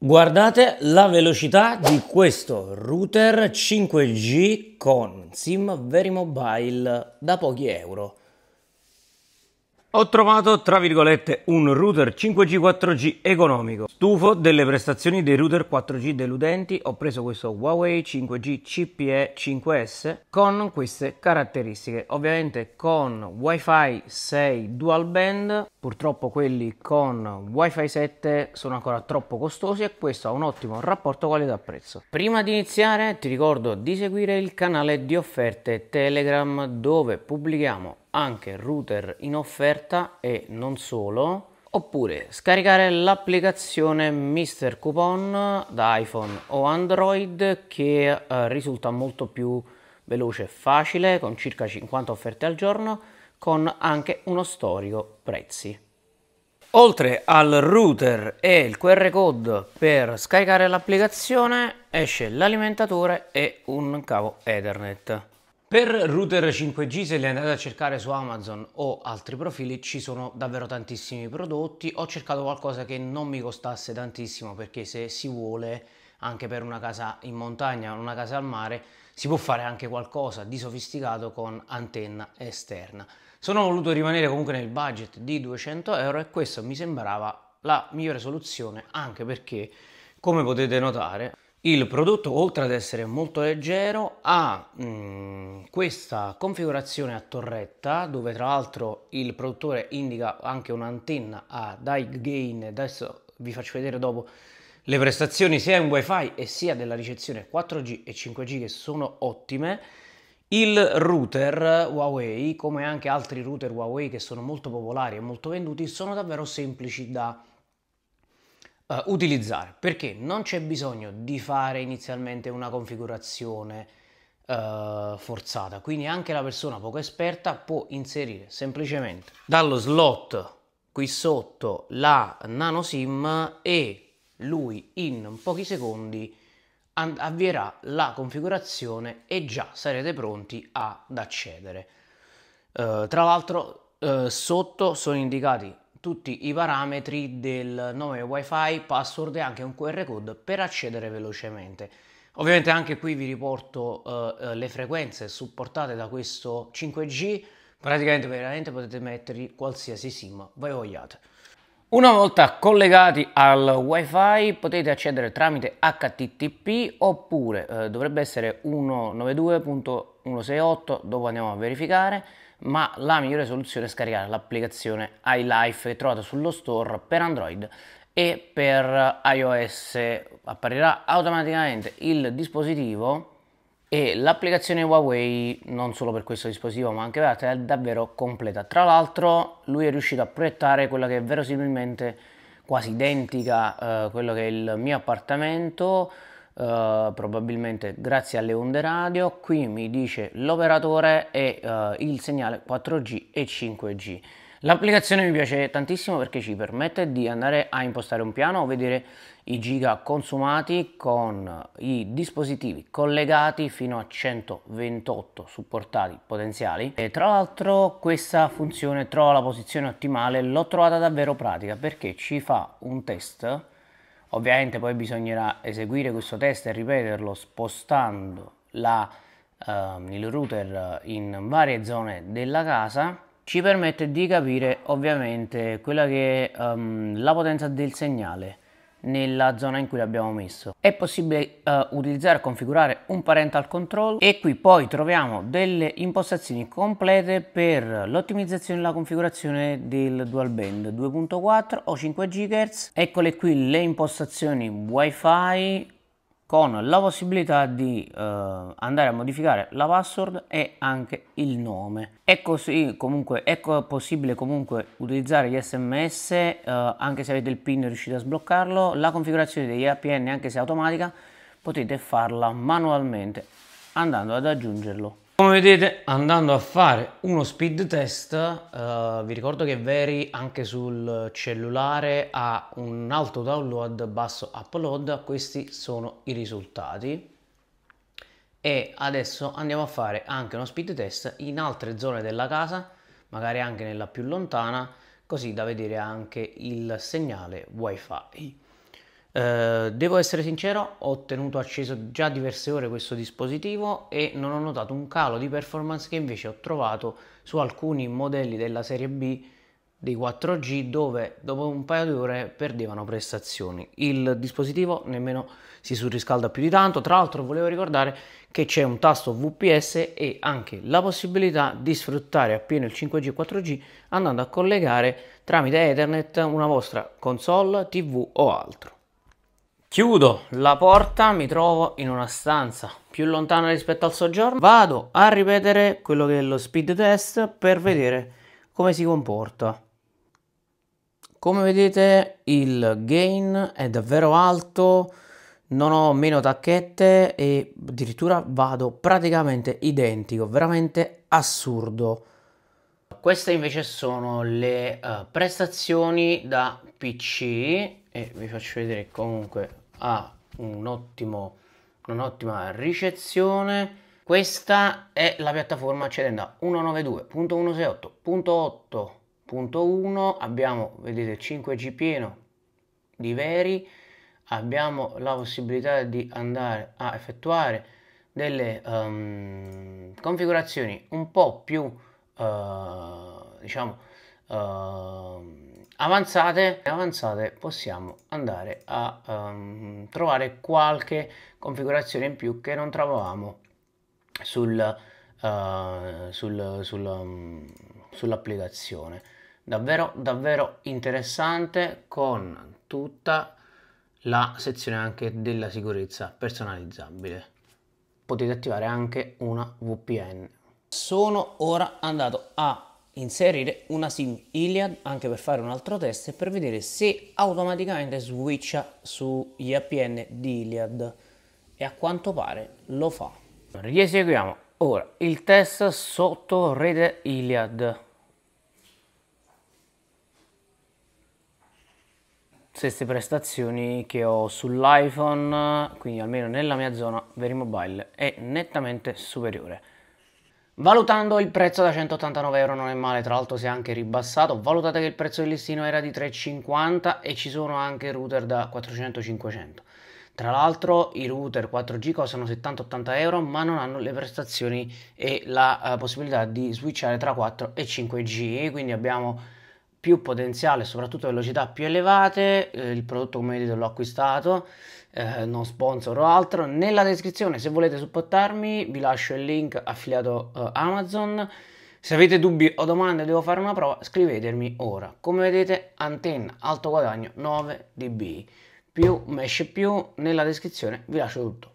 Guardate la velocità di questo router 5G con SIM Verimobile da pochi euro. Ho trovato, tra virgolette, un router 5G 4G economico. Stufo delle prestazioni dei router 4G deludenti, ho preso questo Huawei 5G CPE 5S con queste caratteristiche. Ovviamente con Wi-Fi 6 dual band, purtroppo quelli con Wi-Fi 7 sono ancora troppo costosi e questo ha un ottimo rapporto qualità-prezzo. Prima di iniziare ti ricordo di seguire il canale di offerte Telegram dove pubblichiamo anche router in offerta e non solo oppure scaricare l'applicazione Mr. Coupon da iPhone o Android che eh, risulta molto più veloce e facile con circa 50 offerte al giorno con anche uno storico prezzi. Oltre al router e il QR code per scaricare l'applicazione esce l'alimentatore e un cavo Ethernet. Per router 5G se li andate a cercare su Amazon o altri profili ci sono davvero tantissimi prodotti, ho cercato qualcosa che non mi costasse tantissimo perché se si vuole anche per una casa in montagna una casa al mare si può fare anche qualcosa di sofisticato con antenna esterna. Sono voluto rimanere comunque nel budget di 200 euro e questo mi sembrava la migliore soluzione anche perché come potete notare il prodotto, oltre ad essere molto leggero, ha mh, mm, questa configurazione a torretta, dove tra l'altro il produttore indica anche un'antenna a die gain, adesso vi faccio vedere dopo le prestazioni sia in wifi e sia della ricezione 4G e 5G che sono ottime. Il router Huawei, come anche altri router Huawei che sono molto popolari e molto venduti, sono davvero semplici da eh, utilizzare perché non c'è bisogno di fare inizialmente una configurazione eh, forzata quindi anche la persona poco esperta può inserire semplicemente dallo slot qui sotto la nano sim e lui in pochi secondi avvierà la configurazione e già sarete pronti ad accedere. Uh, tra l'altro uh, sotto sono indicati tutti i parametri del nome wifi, password e anche un QR code per accedere velocemente. Ovviamente anche qui vi riporto eh, eh le frequenze supportate da questo 5G, praticamente veramente potete mettergli qualsiasi sim voi vogliate. Una volta collegati al wifi potete accedere tramite http oppure eh, dovrebbe essere 192.168, dopo andiamo a verificare, ma la migliore soluzione è scaricare l'applicazione iLife che trovate sullo store per Android e per iOS apparirà automaticamente il dispositivo e l'applicazione Huawei non solo per questo dispositivo ma anche per altri è davvero completa tra l'altro lui è riuscito a proiettare quella che è verosimilmente quasi identica a eh, quello che è il mio appartamento Uh, probabilmente grazie alle onde radio. Qui mi dice l'operatore e uh, il segnale 4G e 5G. L'applicazione mi piace tantissimo perché ci permette di andare a impostare un piano, vedere i giga consumati con i dispositivi collegati fino a 128 supportati potenziali. E tra l'altro questa funzione trova la posizione ottimale, l'ho trovata davvero pratica perché ci fa un test Ovviamente poi bisognerà eseguire questo test e ripeterlo spostando la, eh, il router in varie zone della casa ci permette di capire ovviamente quella che è um, la potenza del segnale nella zona in cui l'abbiamo messo. È possibile uh, utilizzare e configurare un parental control e qui poi troviamo delle impostazioni complete per l'ottimizzazione e la configurazione del dual band 2.4 o 5 GHz. Eccole qui le impostazioni wifi con la possibilità di eh, andare a modificare la password e anche il nome. È, così, comunque, è possibile comunque utilizzare gli sms eh, anche se avete il pin riuscite a sbloccarlo, la configurazione degli APN anche se automatica potete farla manualmente andando ad aggiungerlo come vedete andando a fare uno speed test, uh, vi ricordo che Veri anche sul cellulare ha un alto download, basso upload, questi sono i risultati. E adesso andiamo a fare anche uno speed test in altre zone della casa, magari anche nella più lontana, così da vedere anche il segnale wifi. Eh, devo essere sincero, ho tenuto acceso già diverse ore questo dispositivo e non ho notato un calo di performance che invece ho trovato su alcuni modelli della serie B dei 4G dove dopo un paio di ore perdevano prestazioni. Il dispositivo nemmeno si surriscalda più di tanto, tra l'altro volevo ricordare che c'è un tasto VPS e anche la possibilità di sfruttare appieno il 5G e 4G andando a collegare tramite Ethernet una vostra console, TV o altro. Chiudo la porta, mi trovo in una stanza più lontana rispetto al soggiorno. Vado a ripetere quello che è lo speed test per vedere come si comporta. Come vedete il gain è davvero alto, non ho meno tacchette e addirittura vado praticamente identico, veramente assurdo. Queste invece sono le uh, prestazioni da PC e vi faccio vedere comunque ha un ottimo, un'ottima ricezione. Questa è la piattaforma Celenda 192.168.8.1, abbiamo, vedete, 5G pieno di veri, abbiamo la possibilità di andare a effettuare delle um, configurazioni un po' più, uh, diciamo, uh, avanzate, avanzate possiamo andare a um, trovare qualche configurazione in più che non trovavamo sul, uh, sul, sul, um, sull'applicazione davvero davvero interessante con tutta la sezione anche della sicurezza personalizzabile potete attivare anche una VPN sono ora andato a inserire una sim Iliad anche per fare un altro test e per vedere se automaticamente switcha sugli APN di Iliad e a quanto pare lo fa. Rieseguiamo ora il test sotto rete Iliad. stesse prestazioni che ho sull'iPhone, quindi almeno nella mia zona Verimobile è nettamente superiore. Valutando il prezzo da 189 euro non è male, tra l'altro si è anche ribassato, valutate che il prezzo del listino era di 350 e ci sono anche router da 400-500. Tra l'altro i router 4G costano 70-80 euro ma non hanno le prestazioni e la uh, possibilità di switchare tra 4 e 5G, quindi abbiamo più potenziale, soprattutto velocità più elevate, eh, il prodotto come vedete l'ho acquistato, eh, non sponsor o altro, nella descrizione se volete supportarmi vi lascio il link affiliato eh, Amazon, se avete dubbi o domande devo fare una prova scrivetemi ora, come vedete antenna alto guadagno 9 dB, più mesh più, nella descrizione vi lascio tutto.